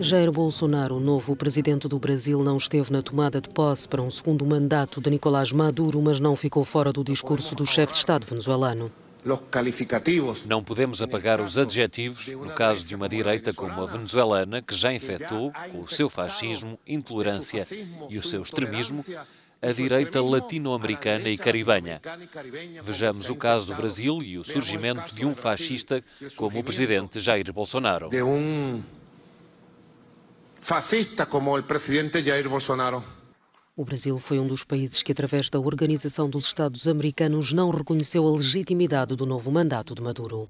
Jair Bolsonaro, o novo presidente do Brasil, não esteve na tomada de posse para um segundo mandato de Nicolás Maduro, mas não ficou fora do discurso do chefe de Estado venezuelano. Não podemos apagar os adjetivos no caso de uma direita como a venezuelana, que já infectou, com o seu fascismo, intolerância e o seu extremismo, a direita latino-americana e caribenha. Vejamos o caso do Brasil e o surgimento de um fascista como o presidente Jair Bolsonaro fascista como o presidente Jair Bolsonaro. O Brasil foi um dos países que, através da Organização dos Estados Americanos, não reconheceu a legitimidade do novo mandato de Maduro.